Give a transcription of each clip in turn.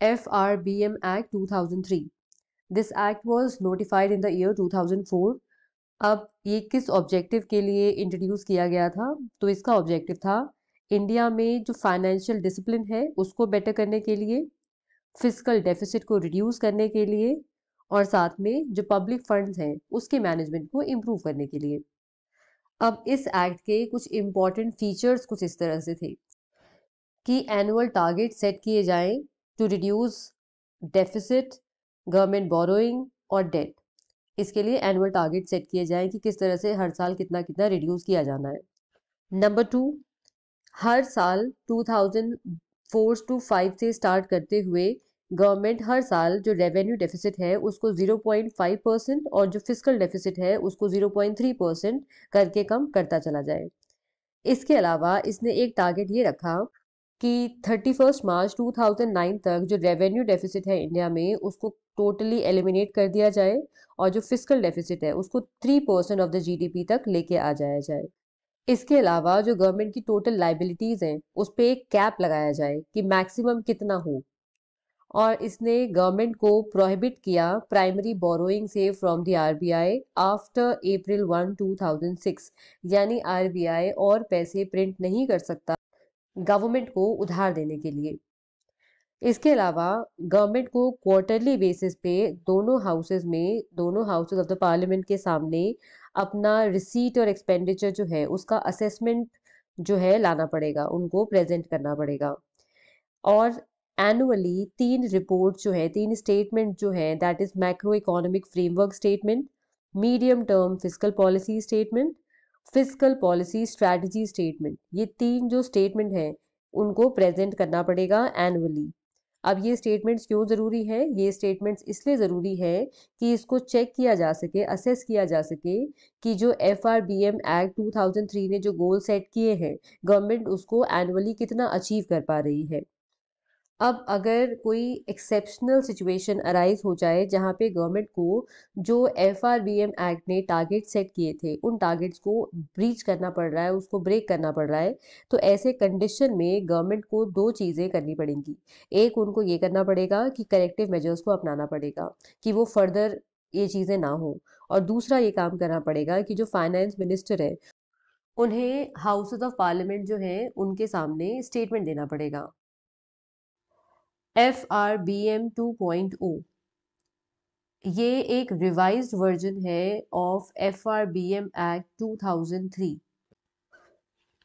FRBM Act 2003. This act was notified in the year 2004. अब ये किस ऑब्जेक्टिव के लिए इंट्रोड्यूस किया गया था तो इसका ऑब्जेक्टिव था इंडिया में जो फाइनेंशियल डिसिप्लिन है उसको बेटर करने के लिए फिजिकल डेफिसिट को रिड्यूस करने के लिए और साथ में जो पब्लिक फंड्स हैं उसके मैनेजमेंट को इम्प्रूव करने के लिए अब इस एक्ट के कुछ इम्पॉर्टेंट फीचर्स कुछ इस तरह से थे कि एनुअल टारगेट सेट किए जाएं to reduce deficit government borrowing और डेट इसके लिए एनुअल टारगेट सेट किए जाएं कि किस तरह से हर साल कितना कितना रिड्यूस किया जाना है नंबर टू हर साल 2004 टू 5 से स्टार्ट करते हुए गवर्नमेंट हर साल जो रेवेन्यू डेफिसिट है उसको 0.5 परसेंट और जो फिजिकल डेफिसिट है उसको 0.3 परसेंट करके कम करता चला जाए इसके अलावा इसने एक टारगेट ये रखा कि 31 मार्च 2009 तक जो रेवेन्यू डेफिसिट है इंडिया में उसको टोटली एलिमिनेट कर दिया जाए और जो फिजिकल डेफिसिट है उसको three percent of the GDP तक लेके आ जाया जाए इसके अलावा जो गवर्नमेंट की टोटल लाइबिलिटीज़ हैं उस पर एक कैप लगाया जाए कि मैक्सिमम कितना हो और इसने गवर्नमेंट को प्रोहिबिट किया प्राइमरी बोरोइंग से फ्रॉम दी आई आफ्टर अप्रैल थाउजेंड सिक्स यानी आई और पैसे प्रिंट नहीं कर सकता गवर्नमेंट को उधार देने के लिए इसके अलावा गवर्नमेंट को क्वार्टरली बेसिस पे दोनों हाउसेज में दोनों हाउसेज ऑफ द पार्लियामेंट के सामने अपना रिसीट और एक्सपेंडिचर जो है उसका असेसमेंट जो है लाना पड़ेगा उनको प्रेजेंट करना पड़ेगा और एनुअली तीन रिपोर्ट जो है तीन स्टेटमेंट जो है that is micro economic framework statement medium term physical policy statement physical policy strategy statement ये तीन जो स्टेटमेंट हैं उनको प्रेजेंट करना पड़ेगा एनुअली अब ये स्टेटमेंट्स क्यों ज़रूरी है ये स्टेटमेंट्स इसलिए ज़रूरी है कि इसको चेक किया जा सके असेस किया जा सके कि जो F R B M act two thousand three ने जो गोल सेट किए हैं गवर्नमेंट उसको एनुअली कितना अचीव कर पा रही है अब अगर कोई एक्सेप्शनल सिचुएशन अराइज हो जाए जहाँ पे गवर्नमेंट को जो F R B M act ने टारगेट सेट किए थे उन टारगेट्स को ब्रीच करना पड़ रहा है उसको ब्रेक करना पड़ रहा है तो ऐसे कंडीशन में गवर्नमेंट को दो चीज़ें करनी पड़ेंगी एक उनको ये करना पड़ेगा कि करेक्टिव मेजर्स को अपनाना पड़ेगा कि वो फर्दर ये चीज़ें ना हो और दूसरा ये काम करना पड़ेगा कि जो फाइनेंस मिनिस्टर है उन्हें हाउसेज ऑफ पार्लियामेंट जो है उनके सामने स्टेटमेंट देना पड़ेगा F R B M two point O ये एक रिवाइज वर्जन है of F R B M act two thousand three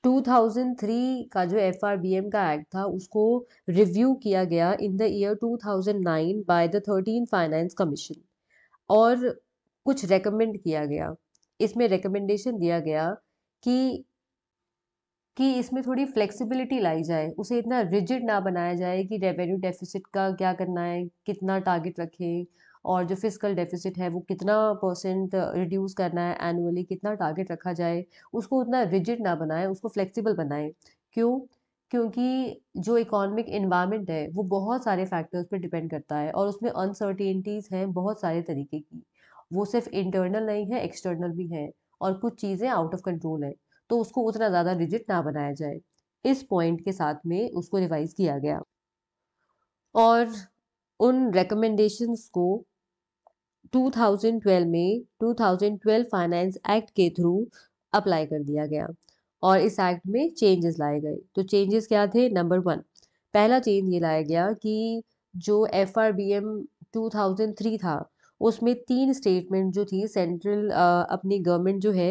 two thousand three का जो एफ आर बी एम का एक्ट था उसको रिव्यू किया गया इन the year two thousand nine by the thirteen finance commission और कुछ रेकमेंड किया गया इसमें रेकमेंडेशन दिया गया कि कि इसमें थोड़ी फ्लेक्सिबिलिटी लाई जाए उसे इतना रिजिड ना बनाया जाए कि रेवेन्यू डेफिसिट का क्या करना है कितना टारगेट रखें और जो फिजिकल डेफिसिट है वो कितना परसेंट रिड्यूस करना है एनुअली कितना टारगेट रखा जाए उसको उतना रिजिड ना बनाए उसको फ्लेक्सिबल बनाए क्यों क्योंकि जो इकोनॉमिक इन्वायरमेंट है वो बहुत सारे फैक्टर्स पर डिपेंड करता है और उसमें अनसर्टेनिटीज़ हैं बहुत सारे तरीके की वो सिर्फ इंटरनल नहीं है एक्सटर्नल भी हैं और कुछ चीज़ें आउट ऑफ कंट्रोल है तो उसको उतना ज़्यादा रिजिट ना बनाया जाए इस पॉइंट के साथ में उसको रिवाइज किया गया और उन रिकमेंडेशंस को 2012 में 2012 फाइनेंस एक्ट के थ्रू अप्लाई कर दिया गया और इस एक्ट में चेंजेस लाए गए तो चेंजेस क्या थे नंबर वन पहला चेंज ये लाया गया कि जो एफ आर बी एम 2003 था उसमें तीन स्टेटमेंट जो थी सेंट्रल अपनी गवर्नमेंट जो है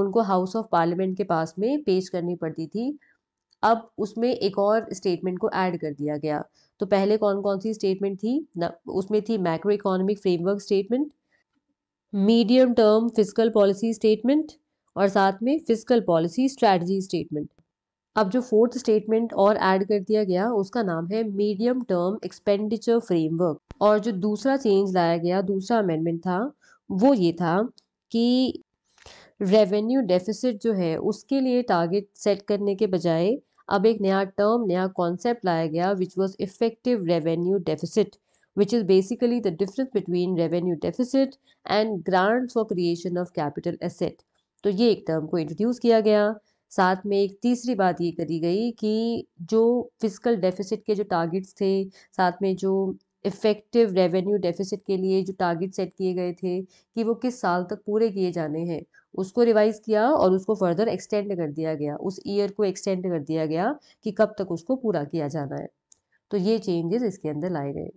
उनको हाउस ऑफ पार्लियामेंट के पास में पेश करनी पड़ती थी अब उसमें एक और स्टेटमेंट को ऐड कर दिया गया तो पहले कौन कौन सी स्टेटमेंट थी न, उसमें थी macro economic framework statement medium term physical policy statement और साथ में फिजिकल पॉलिसी स्ट्रेटजी स्टेटमेंट अब जो फोर्थ स्टेटमेंट और ऐड कर दिया गया उसका नाम है मीडियम टर्म एक्सपेंडिचर फ्रेमवर्क और जो दूसरा चेंज लाया गया दूसरा अमेंडमेंट था वो ये था कि रेवेन्यू डेफिसिट जो है उसके लिए टारगेट सेट करने के बजाय अब एक नया टर्म नया कॉन्सेप्ट लाया गया which was effective revenue deficit which is basically the difference between revenue deficit and grant for creation of capital asset तो ये एक टर्म को इंट्रोड्यूस किया गया साथ में एक तीसरी बात ये करी गई कि जो फिजिकल डेफिसिट के जो टारगेट्स थे साथ में जो इफ़ेक्टिव रेवेन्यू डेफिसिट के लिए जो टारगेट सेट किए गए थे कि वो किस साल तक पूरे किए जाने हैं उसको रिवाइज़ किया और उसको फर्दर एक्सटेंड कर दिया गया उस ईयर को एक्सटेंड कर दिया गया कि कब तक उसको पूरा किया जाना है तो ये चेंजेस इसके अंदर लाए गए